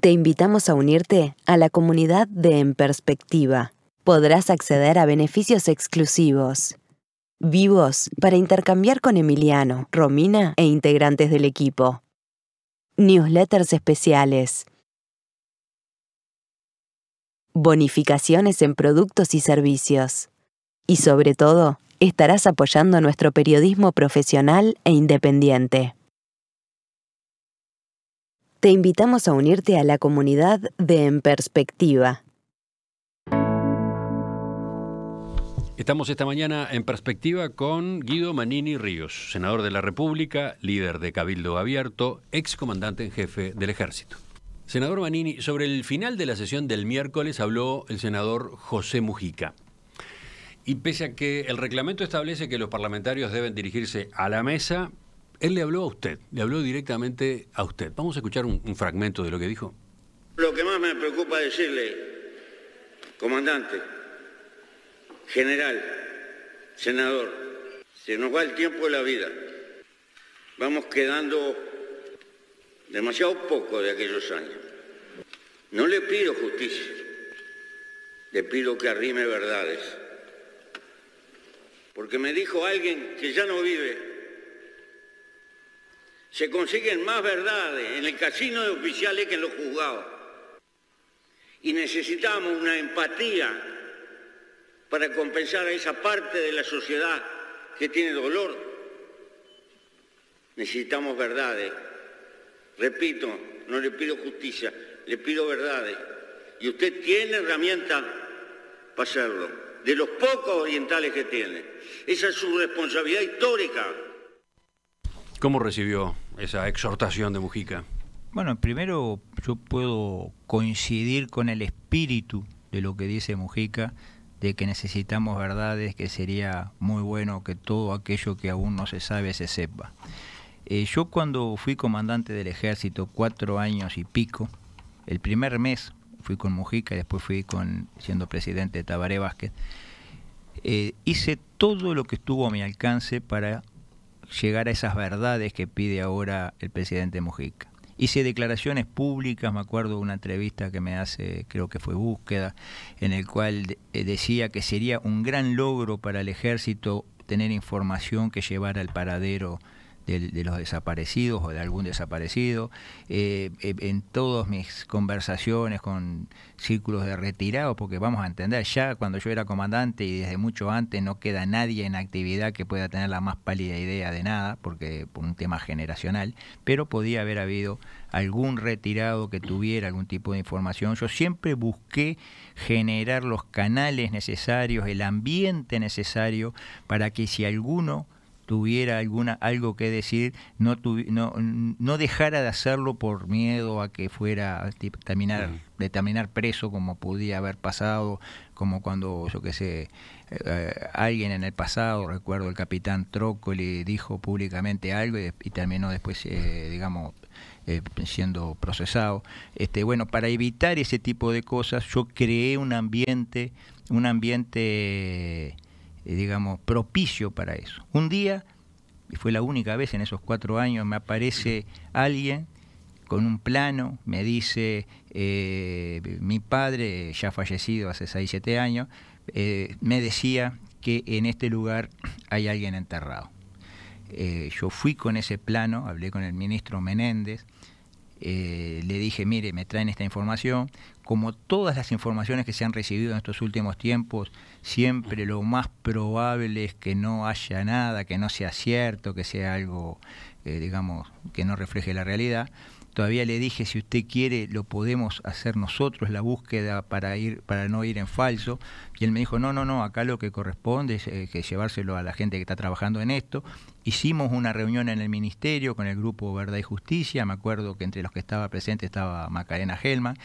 Te invitamos a unirte a la comunidad de En Perspectiva. Podrás acceder a beneficios exclusivos. Vivos para intercambiar con Emiliano, Romina e integrantes del equipo. Newsletters especiales. Bonificaciones en productos y servicios. Y sobre todo, estarás apoyando nuestro periodismo profesional e independiente te invitamos a unirte a la comunidad de En Perspectiva. Estamos esta mañana en perspectiva con Guido Manini Ríos, senador de la República, líder de Cabildo Abierto, excomandante en jefe del Ejército. Senador Manini, sobre el final de la sesión del miércoles habló el senador José Mujica. Y pese a que el reglamento establece que los parlamentarios deben dirigirse a la mesa él le habló a usted, le habló directamente a usted. Vamos a escuchar un, fragmento de lo que dijo. Lo que más me preocupa decirle, comandante, general, senador, se nos va el tiempo de la vida. Vamos quedando demasiado poco de aquellos años. No le pido justicia, le pido que arrime verdades. Porque me dijo alguien que ya no vive se consiguen más verdades en el casino de oficiales que en los juzgados. Y necesitamos una empatía para compensar a esa parte de la sociedad que tiene dolor. Necesitamos verdades. Repito, no le pido justicia, le pido verdades. Y usted tiene herramientas para hacerlo, de los pocos orientales que tiene. Esa es su responsabilidad histórica. ¿Cómo recibió esa exhortación de Mujica? Bueno, primero yo puedo coincidir con el espíritu de lo que dice Mujica, de que necesitamos verdades, que sería muy bueno que todo aquello que aún no se sabe se sepa. Eh, yo cuando fui comandante del ejército, cuatro años y pico, el primer mes fui con Mujica y después fui con siendo presidente de Tabaré Vázquez, eh, hice todo lo que estuvo a mi alcance para llegar a esas verdades que pide ahora el presidente Mojica. Hice declaraciones públicas, me acuerdo de una entrevista que me hace, creo que fue Búsqueda, en el cual eh, decía que sería un gran logro para el ejército tener información que llevara al paradero de, los desaparecidos o de algún desaparecido. Eh, eh, en todas mis conversaciones con círculos de retirados, porque vamos a entender, ya cuando yo era comandante y desde mucho antes no queda nadie en actividad que pueda tener la más pálida idea de nada, porque por un tema generacional, pero podía haber habido algún retirado que tuviera algún tipo de información. Yo siempre busqué generar los canales necesarios, el ambiente necesario para que si alguno tuviera alguna, algo que decir, no, no, dejara de hacerlo por miedo a que fuera a terminar, terminar preso como podía haber pasado, como cuando, yo qué sé, eh, alguien en el pasado, recuerdo el capitán Trócoli, dijo públicamente algo y, terminó después, eh, digamos, eh, siendo procesado. Este, bueno, para evitar ese tipo de cosas, yo creé un ambiente, un ambiente eh, digamos, propicio para eso. Un día, y fue la única vez en esos cuatro años, me aparece alguien con un plano, me dice, eh, mi padre, ya fallecido hace 6, 7 años, eh, me decía que en este lugar hay alguien enterrado. yo fui con ese plano, hablé con el ministro Menéndez, le dije, mire, me traen esta información, como todas las informaciones que se han recibido en estos últimos tiempos, siempre lo más probable es que no haya nada, que no sea cierto, que sea algo, eh, digamos, que no refleje la realidad. Todavía le dije, si usted quiere, lo podemos hacer nosotros la búsqueda para ir, para no ir en falso. Y él me dijo, no, no, no, acá lo que corresponde es eh, que llevárselo a la gente que está trabajando en esto. Hicimos una reunión en el ministerio con el grupo Verdad y Justicia. Me acuerdo que entre los que estaba presente estaba Macarena Gelman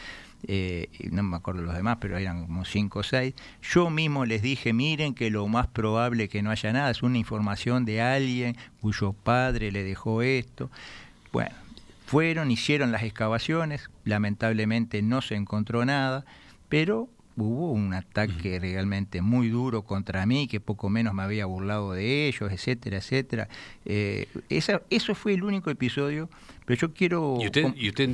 eh, no me acuerdo los demás, pero eran como cinco o seis. Yo mismo les dije, miren que lo más probable que no haya nada es una información de alguien cuyo padre le dejó esto. Bueno, fueron, hicieron las excavaciones, lamentablemente no se encontró nada, pero hubo un ataque realmente muy duro contra mí, que poco menos me había burlado de ellos, etcétera, etcétera. Eh, esa, eso fue el único episodio, pero yo quiero... ¿Y usted, ¿Y usted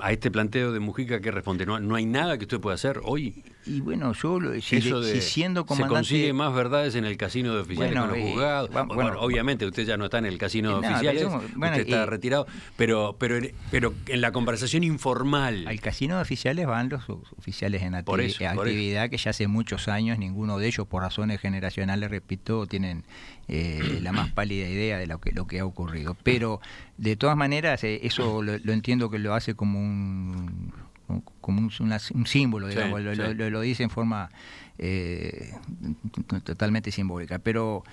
a este planteo de Mujica que responde? ¿No, ¿No hay nada que usted pueda hacer hoy? Y bueno, yo lo, si, siendo comandante... Se consigue más verdades en el casino de oficiales bueno, con los eh, juzgados. bueno, obviamente usted ya no está en el casino de eh, oficiales, usted está eh, retirado, pero, pero, pero en la conversación informal... Al casino de oficiales van los oficiales en actividad, que ya hace muchos años ninguno de ellos, por razones generacionales, repito, tienen la más pálida idea de lo que, lo que ha ocurrido. Pero, de todas maneras, eso lo entiendo que lo hace como un como un, símbolo, digamos, lo, dice en forma eh, totalmente simbólica. Pero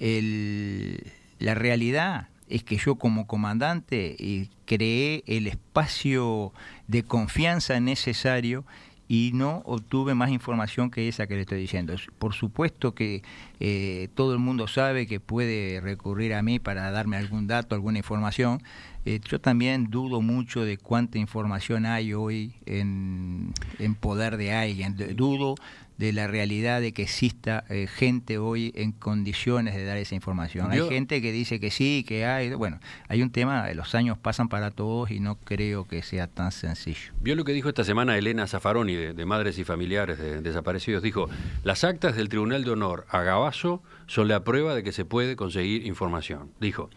la realidad es que yo como comandante eh, creé el espacio de confianza necesario y no obtuve más información que esa que le estoy diciendo. Por supuesto que eh, todo el mundo sabe que puede recurrir a mí para darme algún dato, alguna información, eh, yo también dudo mucho de cuánta información hay hoy en, poder de alguien. Dudo de la realidad de que exista eh, gente hoy en condiciones de dar esa información. hay gente que dice que sí, que hay. Bueno, hay un tema, eh, los años pasan para todos y no creo que sea tan sencillo. Vio lo que dijo esta semana Elena Zaffaroni de, Madres y Familiares de Desaparecidos. Dijo, las actas del Tribunal de Honor a Gabazo son la prueba de que se puede conseguir información. Dijo,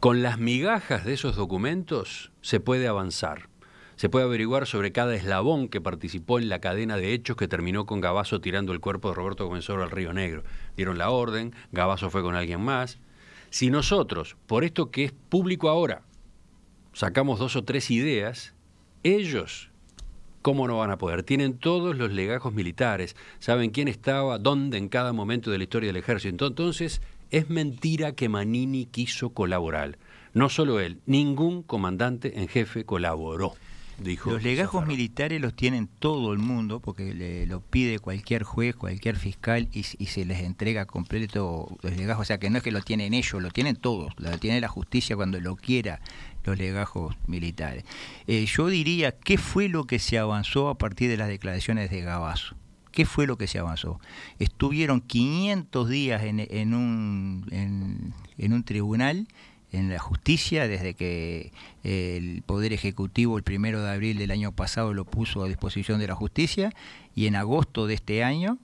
con las migajas de esos documentos se puede avanzar. Se puede averiguar sobre cada eslabón que participó en la cadena de hechos que terminó con Gabazo tirando el cuerpo de Roberto Comensoro al Río Negro. Dieron la orden, Gabazo fue con alguien más. Si nosotros, por esto que es público ahora, sacamos dos o tres ideas, ellos, ¿cómo no van a poder? Tienen todos los legajos militares, saben quién estaba, dónde en cada momento de la historia del ejército. Entonces, es mentira que Manini quiso colaborar. No solo él, ningún comandante en jefe colaboró. Dijo los legajos militares los tienen todo el mundo porque le, lo pide cualquier juez, cualquier fiscal y, se les entrega completo los legajos. O sea que no es que lo tienen ellos, lo tienen todos, lo tiene la justicia cuando lo quiera los legajos militares. Eh, yo diría, ¿qué fue lo que se avanzó a partir de las declaraciones de Gabazo? ¿Qué fue lo que se avanzó? Estuvieron 500 días en, un, en, un tribunal en la justicia desde que eh, el Poder Ejecutivo el primero de abril del año pasado lo puso a disposición de la justicia y en agosto de este año,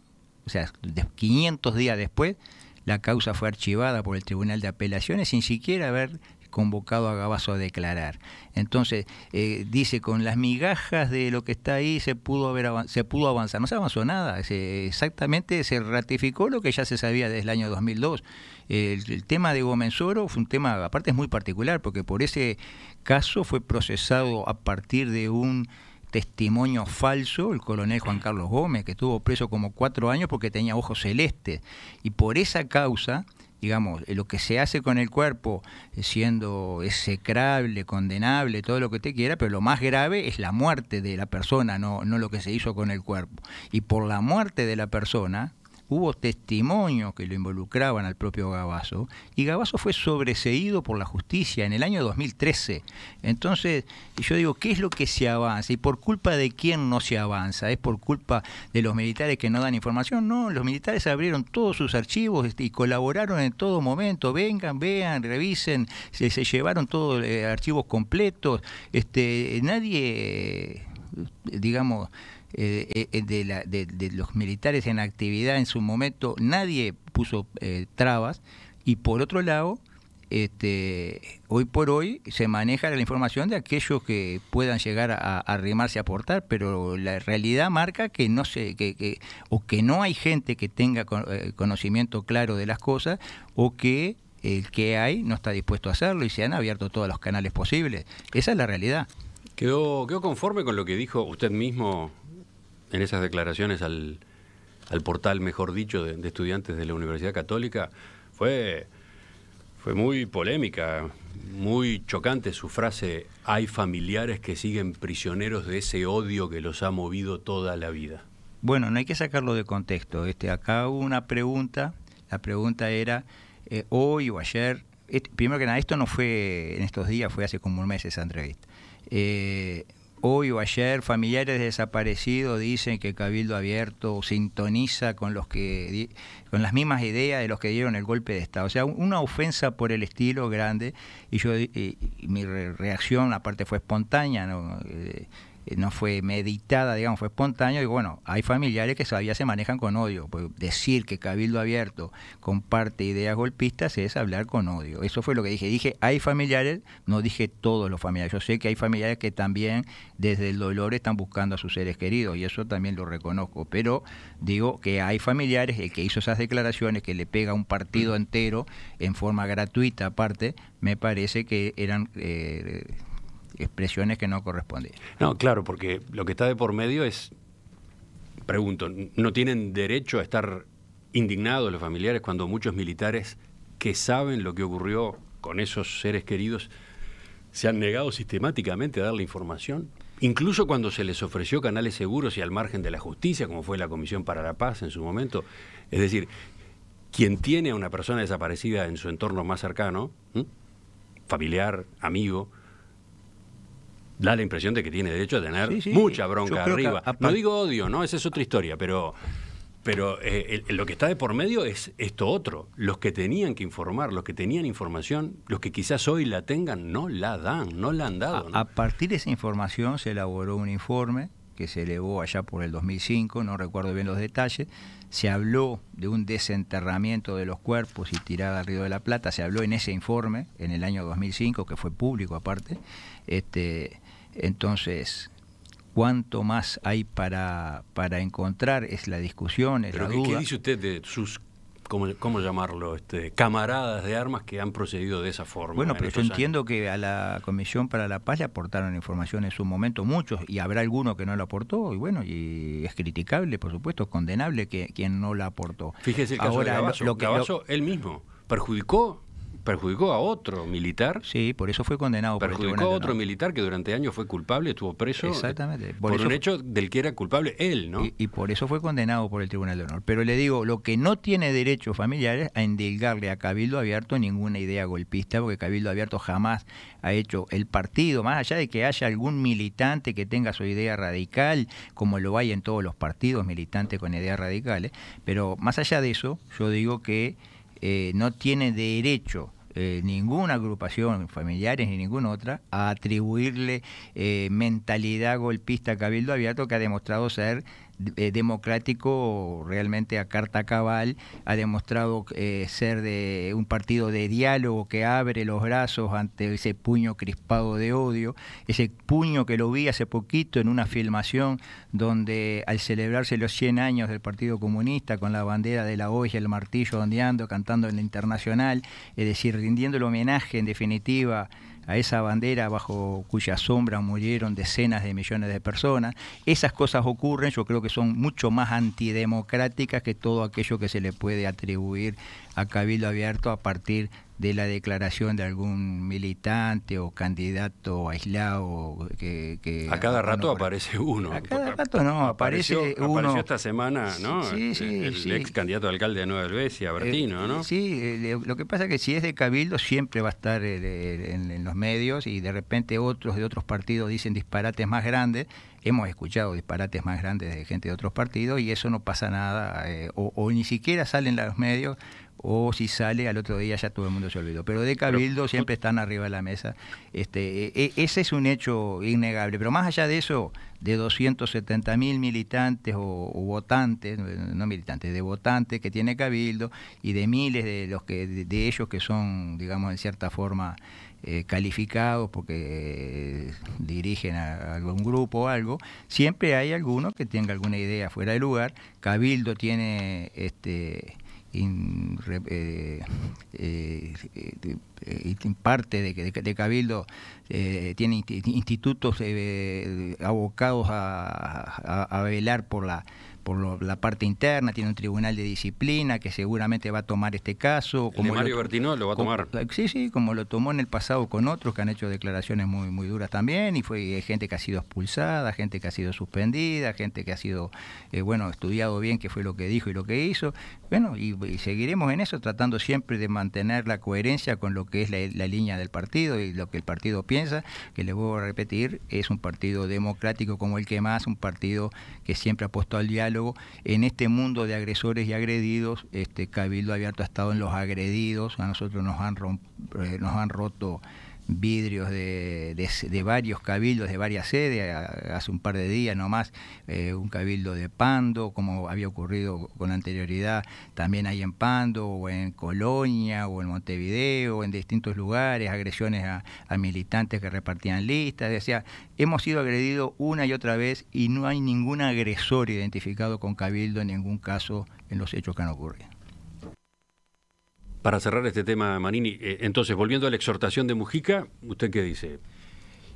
o sea, 500 días después, la causa fue archivada por el Tribunal de Apelaciones sin siquiera haber convocado a Gabazo a declarar. Entonces, eh, dice, con las migajas de lo que está ahí se pudo, haber se pudo avanzar. No se avanzó nada, exactamente se ratificó lo que ya se sabía desde el año 2002. El, el tema de Gómez Oro fue un tema, aparte es muy particular, porque por ese caso fue procesado a partir de un testimonio falso el coronel Juan Carlos Gómez, que estuvo preso como cuatro años porque tenía ojos celestes. Y por esa causa digamos, lo que se hace con el cuerpo eh, siendo execrable, condenable, todo lo que te quiera, pero lo más grave es la muerte de la persona, no, no lo que se hizo con el cuerpo. Y por la muerte de la persona, hubo testimonios que lo involucraban al propio Gabazo, y Gabazo fue sobreseído por la justicia en el año 2013. Entonces, yo digo, ¿qué es lo que se avanza? ¿Y por culpa de quién no se avanza? ¿Es por culpa de los militares que no dan información? No, los militares abrieron todos sus archivos este, y colaboraron en todo momento. Vengan, vean, revisen, se, llevaron todos los eh, archivos completos. Este, nadie, eh, digamos, eh, eh, de, los militares en actividad en su momento, nadie puso eh, trabas. Y por otro lado, este, hoy por hoy se maneja la información de aquellos que puedan llegar a arrimarse a aportar, pero la realidad marca que no se, que, o que no hay gente que tenga conocimiento claro de las cosas, o que el que hay no está dispuesto a hacerlo y se han abierto todos los canales posibles. Esa es la realidad. Quedó, quedó conforme con lo que dijo usted mismo en esas declaraciones al, portal, mejor dicho, de, estudiantes de la Universidad Católica, fue, fue muy polémica, muy chocante su frase, hay familiares que siguen prisioneros de ese odio que los ha movido toda la vida. Bueno, no hay que sacarlo de contexto. Este, acá hubo una pregunta, la pregunta era, eh, hoy o ayer, este, primero que nada, esto no fue en estos días, fue hace como un mes esa entrevista. Eh, Hoy o ayer familiares desaparecidos dicen que Cabildo Abierto sintoniza con los que con las mismas ideas de los que dieron el golpe de Estado. O sea, una ofensa por el estilo grande y yo mi reacción aparte fue espontánea, ¿no? Eh, eh, no fue meditada, digamos, fue espontáneo. Y bueno, hay familiares que todavía se manejan con odio. Pues decir que Cabildo Abierto comparte ideas golpistas es hablar con odio. Eso fue lo que dije. Dije, hay familiares, no dije todos los familiares. Yo sé que hay familiares que también desde el dolor están buscando a sus seres queridos y eso también lo reconozco. Pero digo que hay familiares, el que hizo esas declaraciones, que le pega un partido entero en forma gratuita aparte, me parece que eran... Eh, expresiones que no corresponden. No, claro, porque lo que está de por medio es, pregunto, ¿no tienen derecho a estar indignados los familiares cuando muchos militares que saben lo que ocurrió con esos seres queridos se han negado sistemáticamente a dar la información? Incluso cuando se les ofreció canales seguros y al margen de la justicia, como fue la Comisión para la Paz en su momento. Es decir, quien tiene a una persona desaparecida en su entorno más cercano, familiar, amigo, da la impresión de que tiene derecho a tener mucha bronca arriba. no digo odio, ¿no? Esa es otra historia, pero, pero eh, lo que está de por medio es esto otro. Los que tenían que informar, los que tenían información, los que quizás hoy la tengan, no la dan, no la han dado. A, partir de esa información se elaboró un informe que se elevó allá por el 2005, no recuerdo bien los detalles, se habló de un desenterramiento de los cuerpos y tirada al río de la Plata, se habló en ese informe en el año 2005, que fue público aparte, este, entonces, cuánto más hay para, para encontrar es la discusión, es la ¿qué, duda. ¿Qué dice usted de sus ¿Cómo, llamarlo? Este, camaradas de armas que han procedido de esa forma. Bueno, pero yo entiendo que a la Comisión para la Paz le aportaron información en su momento muchos y habrá alguno que no la aportó y bueno, y es criticable, por supuesto, es condenable que quien no la aportó. Fíjese el caso de lo, que él mismo perjudicó perjudicó a otro militar. Sí, por eso fue condenado. Perjudicó a otro militar que durante años fue culpable, estuvo preso. Exactamente. Eh, por, un hecho del que era culpable él, ¿no? Y, por eso fue condenado por el Tribunal de Honor. Pero le digo, lo que no tiene derecho familiares a endilgarle a Cabildo Abierto ninguna idea golpista, porque Cabildo Abierto jamás ha hecho el partido, más allá de que haya algún militante que tenga su idea radical, como lo hay en todos los partidos militantes con ideas radicales, pero más allá de eso, yo digo que eh, no tiene derecho eh, ninguna agrupación familiares ni ninguna otra a atribuirle eh, mentalidad golpista a Cabildo Abierto que ha demostrado ser eh, democrático realmente a carta cabal, ha demostrado eh, ser de un partido de diálogo que abre los brazos ante ese puño crispado de odio, ese puño que lo vi hace poquito en una filmación donde al celebrarse los 100 años del Partido Comunista con la bandera de la y el martillo ondeando, cantando en la internacional, es decir, rindiendo el homenaje en definitiva a esa bandera bajo cuya sombra murieron decenas de millones de personas. Esas cosas ocurren, yo creo que son mucho más antidemocráticas que todo aquello que se le puede atribuir a Cabildo Abierto a partir de la declaración de algún militante o candidato aislado que... a cada rato aparece uno. A cada rato no, aparece uno. Apareció esta semana, ¿no? el, ex candidato alcalde de Nueva Helvecia, Bertino, eh, ¿no? Sí, eh, lo que pasa es que si es de Cabildo siempre va a estar eh, en, los medios y de repente otros de otros partidos dicen disparates más grandes. Hemos escuchado disparates más grandes de gente de otros partidos y eso no pasa nada, o, o ni siquiera salen los medios o si sale al otro día ya todo el mundo se olvidó. Pero de Cabildo siempre están arriba de la mesa. Este, e, e, ese es un hecho innegable. Pero más allá de eso, de 270 mil militantes o, votantes, no militantes, de votantes que tiene Cabildo y de miles de los que de, ellos que son, digamos, en cierta forma eh, calificados porque eh, dirigen a, algún grupo o algo, siempre hay alguno que tenga alguna idea fuera de lugar. Cabildo tiene este en eh, eh, eh, eh, parte de, que de Cabildo tiene institutos abocados a velar por la por la parte interna, tiene un tribunal de disciplina que seguramente va a tomar este caso. Como Mario lo, Bertino lo va a tomar. Eh, sí, sí, como lo tomó en el pasado con otros que han hecho declaraciones muy, muy duras también, y fue eh, gente que ha sido expulsada, gente que ha sido suspendida, gente que ha sido, eh, bueno, estudiado bien qué fue lo que dijo y lo que hizo. Bueno, y, seguiremos en eso, tratando siempre de mantener la coherencia con lo que es la, línea del partido y lo que el partido piensa, que le voy a repetir, es un partido democrático como el que más, un partido que siempre ha puesto al diálogo luego En este mundo de agresores y agredidos, este Cabildo Abierto ha estado en los agredidos, a nosotros nos han, eh, nos han roto vidrios de, varios cabildos, de varias sedes, hace un par de días nomás, eh, un cabildo de Pando, como había ocurrido con anterioridad también hay en Pando, o en Colonia, o en Montevideo, en distintos lugares, agresiones a, a militantes que repartían listas, decía, hemos sido agredidos una y otra vez y no hay ningún agresor identificado con cabildo en ningún caso en los hechos que han ocurrido. Para cerrar este tema, Manini, eh, entonces, volviendo a la exhortación de Mujica, ¿usted qué dice?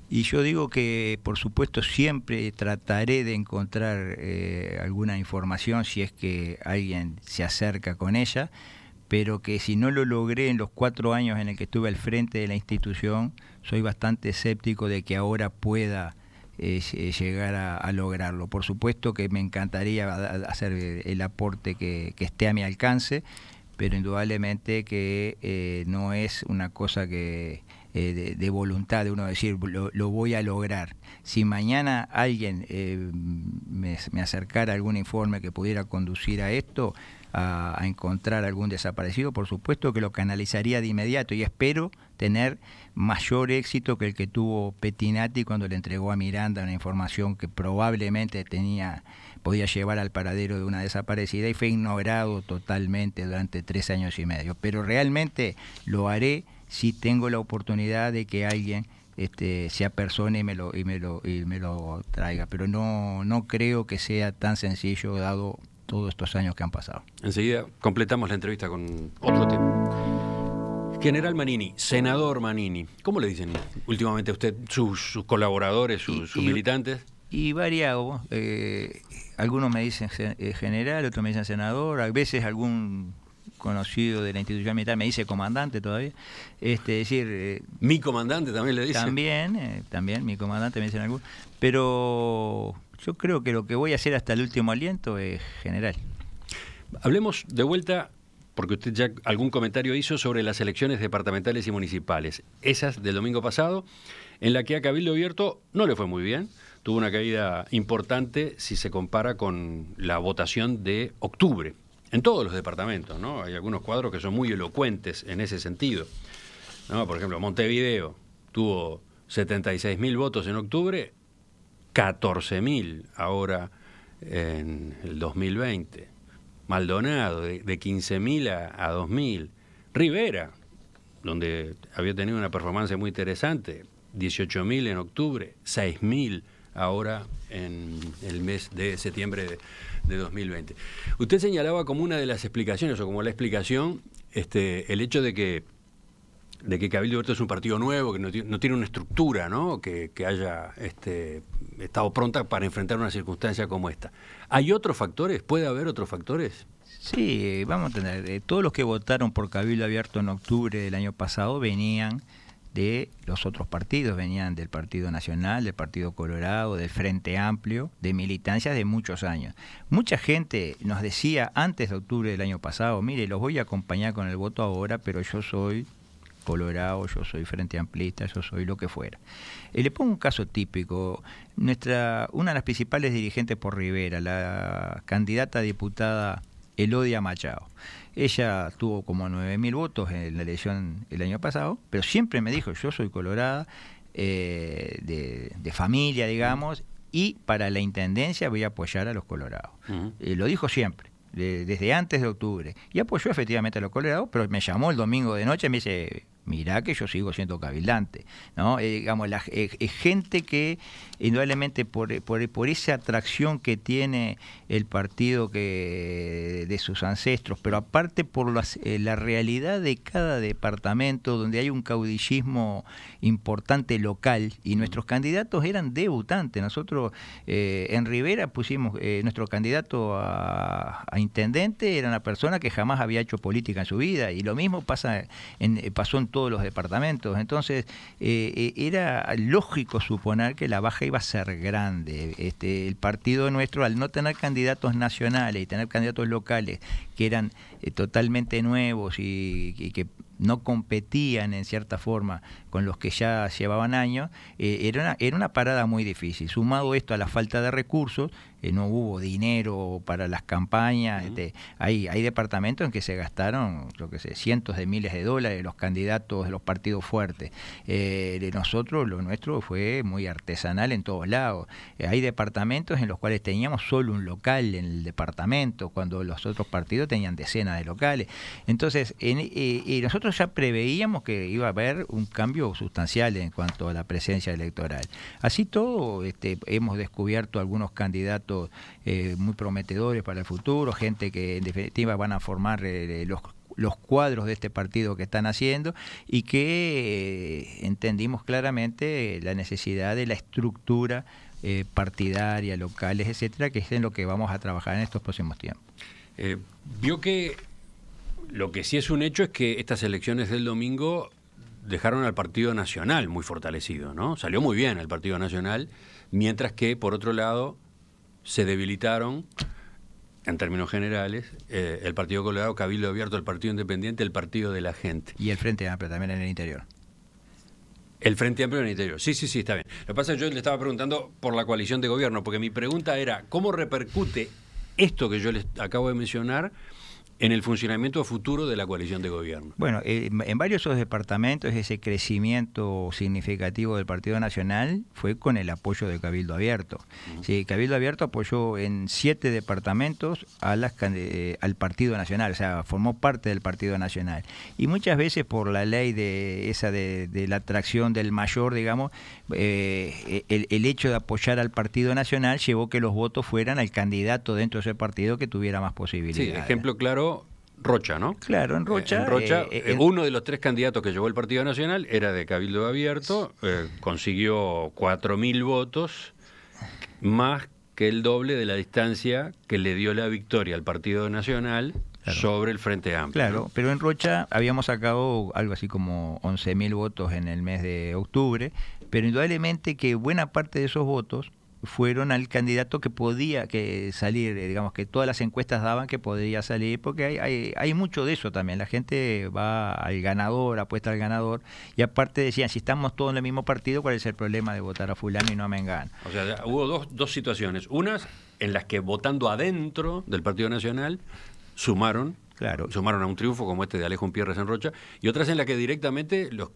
Y yo digo que, por supuesto, siempre trataré de encontrar eh, alguna información si es que alguien se acerca con ella, pero que si no lo logré en los cuatro años en el que estuve al frente de la institución, soy bastante escéptico de que ahora pueda eh, llegar a, lograrlo. Por supuesto que me encantaría hacer el aporte que esté a mi alcance pero indudablemente que eh, no es una cosa que eh, de, voluntad de uno decir lo, voy a lograr. Si mañana alguien eh, me, me acercara algún informe que pudiera conducir a esto, a, encontrar algún desaparecido, por supuesto que lo canalizaría de inmediato y espero tener mayor éxito que el que tuvo Petinati cuando le entregó a Miranda una información que probablemente tenía podía llevar al paradero de una desaparecida y fue ignorado totalmente durante tres años y medio. Pero realmente lo haré si tengo la oportunidad de que alguien este, sea persona y me lo y me lo y me lo traiga. Pero no no creo que sea tan sencillo dado todos estos años que han pasado. Enseguida completamos la entrevista con otro tema. General Manini, senador Manini, ¿cómo le dicen últimamente a usted sus, colaboradores, sus, militantes? Y variado. Eh, algunos me dicen eh, general, otros me dicen senador, a veces algún conocido de la institución militar me dice comandante todavía. Este, decir, eh, mi comandante también le dice. También, también mi comandante me dicen algún, pero yo creo que lo que voy a hacer hasta el último aliento es general. Hablemos de vuelta, porque usted ya algún comentario hizo sobre las elecciones departamentales y municipales, esas del domingo pasado, en la que a Cabildo Abierto no le fue muy bien, tuvo una caída importante si se compara con la votación de octubre, en todos los departamentos, ¿no? Hay algunos cuadros que son muy elocuentes en ese sentido. Por ejemplo, Montevideo tuvo 76.000 mil votos en octubre, 14.000 ahora en el 2020. Maldonado, de, 15.000 a, 2.000. Rivera, donde había tenido una performance muy interesante, 18.000 en octubre, 6.000 ahora en el mes de septiembre de, 2020. Usted señalaba como una de las explicaciones o como la explicación este, el hecho de que de que Cabildo Abierto es un partido nuevo, que no, tiene una estructura ¿no? Que, haya este, estado pronta para enfrentar una circunstancia como esta. ¿Hay otros factores? ¿Puede haber otros factores? Sí, vamos a tener. Eh, todos los que votaron por Cabildo Abierto en octubre del año pasado venían de los otros partidos, venían del Partido Nacional, del Partido Colorado, del Frente Amplio, de militancias de muchos años. Mucha gente nos decía antes de octubre del año pasado, mire, los voy a acompañar con el voto ahora, pero yo soy colorado, yo soy frente amplista, yo soy lo que fuera. Eh, le pongo un caso típico. Nuestra, una de las principales dirigentes por Rivera, la candidata a diputada Elodia Machado. Ella tuvo como 9.000 votos en la elección el año pasado, pero siempre me dijo, yo soy colorada, eh, de, familia, digamos, y para la intendencia voy a apoyar a los colorados. Eh, lo dijo siempre, desde antes de octubre. Y apoyó efectivamente a los colorados, pero me llamó el domingo de noche y me dice, mirá que yo sigo siendo cabildante, ¿no? Eh, digamos, la, eh, eh, gente que indudablemente por, esa atracción que tiene el partido que de sus ancestros, pero aparte por la realidad de cada departamento donde hay un caudillismo importante local y nuestros candidatos eran debutantes. Nosotros en Rivera pusimos, nuestro candidato a, intendente era una persona que jamás había hecho política en su vida y lo mismo pasa en, pasó en todos los departamentos. Entonces, eh, eh, era lógico suponer que la baja iba a ser grande. Este, el partido nuestro, al no tener candidatos nacionales y tener candidatos locales que eran eh, totalmente nuevos y que no competían en cierta forma con los que ya llevaban años, eh, era, una, era una parada muy difícil. Sumado esto a la falta de recursos, eh, no hubo dinero para las campañas. Este, hay, departamentos en que se gastaron, lo que sé, cientos de miles de dólares los candidatos de los partidos fuertes. Eh, de nosotros, lo nuestro fue muy artesanal en todos lados. hay departamentos en los cuales teníamos solo un local en el departamento, cuando los otros partidos tenían decenas de locales. Entonces, en, nosotros ya preveíamos que iba a haber un cambio sustancial en cuanto a la presencia electoral. Así todo, este, hemos descubierto algunos candidatos eh, muy prometedores para el futuro, gente que en definitiva van a formar eh, los cuadros de este partido que están haciendo y que eh, entendimos claramente la necesidad de la estructura partidaria, locales, etcétera, que es en lo que vamos a trabajar en estos próximos tiempos. vio que lo que sí es un hecho es que estas elecciones del domingo dejaron al Partido Nacional muy fortalecido, ¿no? Salió muy bien el Partido Nacional, mientras que, por otro lado, se debilitaron, en términos generales, eh, el Partido Colorado, Cabildo Abierto, el Partido Independiente, el Partido de la Gente. Y el Frente Amplio también en el interior. El Frente Amplio en el interior. Sí, sí, sí, está bien. Lo que pasa es que yo le estaba preguntando por la coalición de gobierno, porque mi pregunta era, ¿cómo repercute esto que yo les acabo de mencionar en el funcionamiento futuro de la coalición de gobierno. Bueno, eh, en varios departamentos ese crecimiento significativo del Partido Nacional fue con el apoyo de Cabildo Abierto. Si Cabildo Abierto apoyó en siete departamentos a las, eh, al Partido Nacional, o sea, formó parte del Partido Nacional. Y muchas veces por la ley de esa de, la atracción del mayor, digamos, eh, e-, el, el hecho de apoyar al Partido Nacional llevó que los votos fueran al candidato dentro de ese partido que tuviera más posibilidades. Sí, ejemplo claro Rocha, ¿no? Claro, en Rocha. Eh, eh, uno de los tres candidatos que llevó el Partido Nacional era de Cabildo Abierto, eh, consiguió 4.000 votos, más que el doble de la distancia que le dio la victoria al Partido Nacional sobre el Frente Amplio. Claro, pero en Rocha habíamos sacado algo así como 11.000 votos en el mes de octubre, pero indudablemente que buena parte de esos votos fueron al candidato que podía que salir, eh, digamos que todas las encuestas daban que podría salir, porque hay, hay, mucho de eso también, la gente va al ganador, apuesta al ganador, y aparte decían, si estamos todos en el mismo partido, ¿cuál es el problema de votar a fulano y no a mengana. O sea, hubo dos, dos situaciones, unas en las que votando adentro del Partido Nacional sumaron Claro. Sumaron a un triunfo como este de Alejo Pierre en Rocha, y otras en las que directamente los,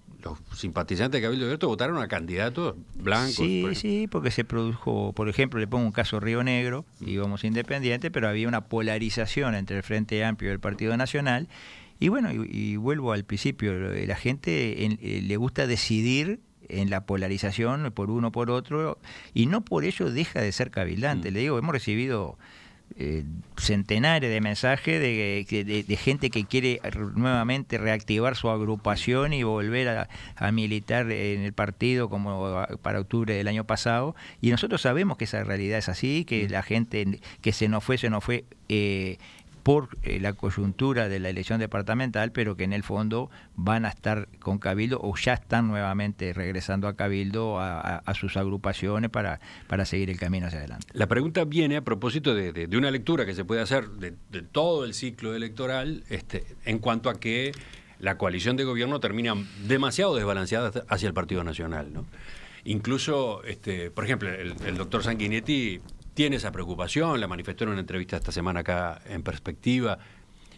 simpatizantes de Cabildo Abierto votaron a candidatos blancos. Sí, sí, porque se produjo, por ejemplo, le pongo un caso Río Negro, mm. íbamos independiente, pero había una polarización entre el Frente Amplio y el Partido Nacional. Y bueno, y, vuelvo al principio, la gente eh, le gusta decidir en la polarización por uno por otro, y no por ello deja de ser cabildante. Mm. Le digo, hemos recibido eh, centenares de mensajes de, gente que quiere nuevamente reactivar su agrupación y volver a, militar en el partido como ah, para octubre del año pasado. Y nosotros sabemos que esa realidad es así, que mm. la gente que se nos fue, se nos fue eh, por eh, la coyuntura de la elección departamental, pero que en el fondo van a estar con Cabildo o ya están nuevamente regresando a Cabildo a, sus agrupaciones para, para seguir el camino hacia adelante. La pregunta viene a propósito de, una lectura que se puede hacer de, todo el ciclo electoral este, en cuanto a que la coalición de gobierno termina demasiado desbalanceada hacia el Partido Nacional. ¿no? Incluso, este, por ejemplo, el doctor Sanguinetti tiene esa preocupación, la manifestó en una entrevista esta semana acá en Perspectiva.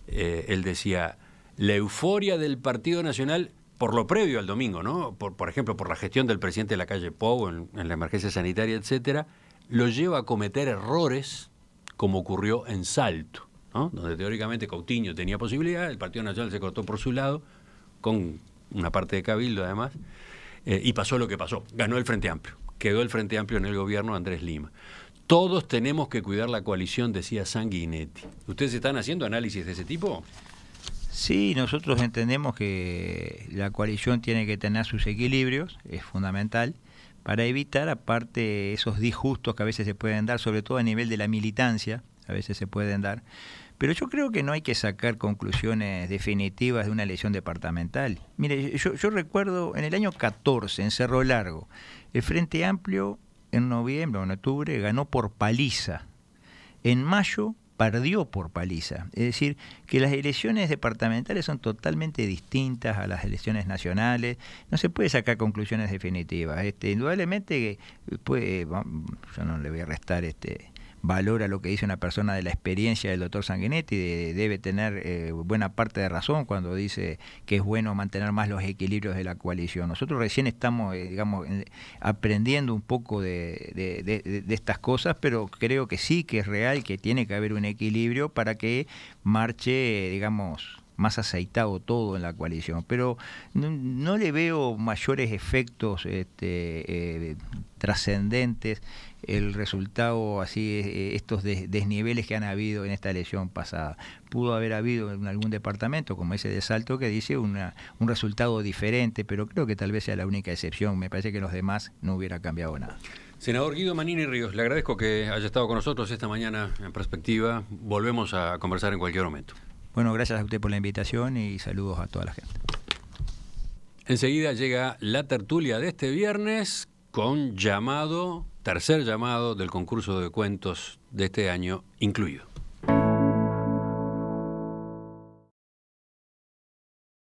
Eh, él decía, la euforia del Partido Nacional, por lo previo al domingo, ¿no? Por, por ejemplo, por la gestión del presidente de la calle Pou en, la emergencia sanitaria, etcétera, lo lleva a cometer errores como ocurrió en Salto, donde teóricamente Coutinho tenía posibilidad, el Partido Nacional se cortó por su lado, con una parte de Cabildo además, eh, y pasó lo que pasó. Ganó el Frente Amplio, quedó el Frente Amplio en el gobierno de Andrés Lima. Todos tenemos que cuidar la coalición, decía Sanguinetti. ¿Ustedes están haciendo análisis de ese tipo? Sí, nosotros entendemos que la coalición tiene que tener sus equilibrios, es fundamental, para evitar aparte esos disgustos que a veces se pueden dar, sobre todo a nivel de la militancia, a veces se pueden dar. Pero yo creo que no hay que sacar conclusiones definitivas de una elección departamental. Mire, yo, yo recuerdo en el año 14, en Cerro Largo, el Frente Amplio en noviembre o en octubre ganó por paliza. En mayo perdió por paliza. Es decir, que las elecciones departamentales son totalmente distintas a las elecciones nacionales. No se puede sacar conclusiones definitivas. Este, indudablemente, eh, pues, yo no le voy a restar este, valora lo que dice una persona de la experiencia del doctor Sanguinetti, debe tener eh, buena parte de razón cuando dice que es bueno mantener más los equilibrios de la coalición. Nosotros recién estamos, eh, digamos, aprendiendo un poco de, de, estas cosas, pero creo que sí que es real, que tiene que haber un equilibrio para que marche, eh, digamos, más aceitado todo en la coalición. Pero no, le veo mayores efectos este, eh, trascendentes el resultado así eh, estos desniveles que han habido en esta elección pasada. Pudo haber habido en algún departamento, como ese de Salto, que dice un resultado diferente, pero creo que tal vez sea la única excepción. Me parece que los demás no hubiera cambiado nada. Senador Guido Manini Ríos, le agradezco que haya estado con nosotros esta mañana en perspectiva. Volvemos a conversar en cualquier momento. Bueno, gracias a usted por la invitación y saludos a toda la gente. Enseguida llega la tertulia de este viernes con llamado, tercer llamado del concurso de cuentos de este año incluido.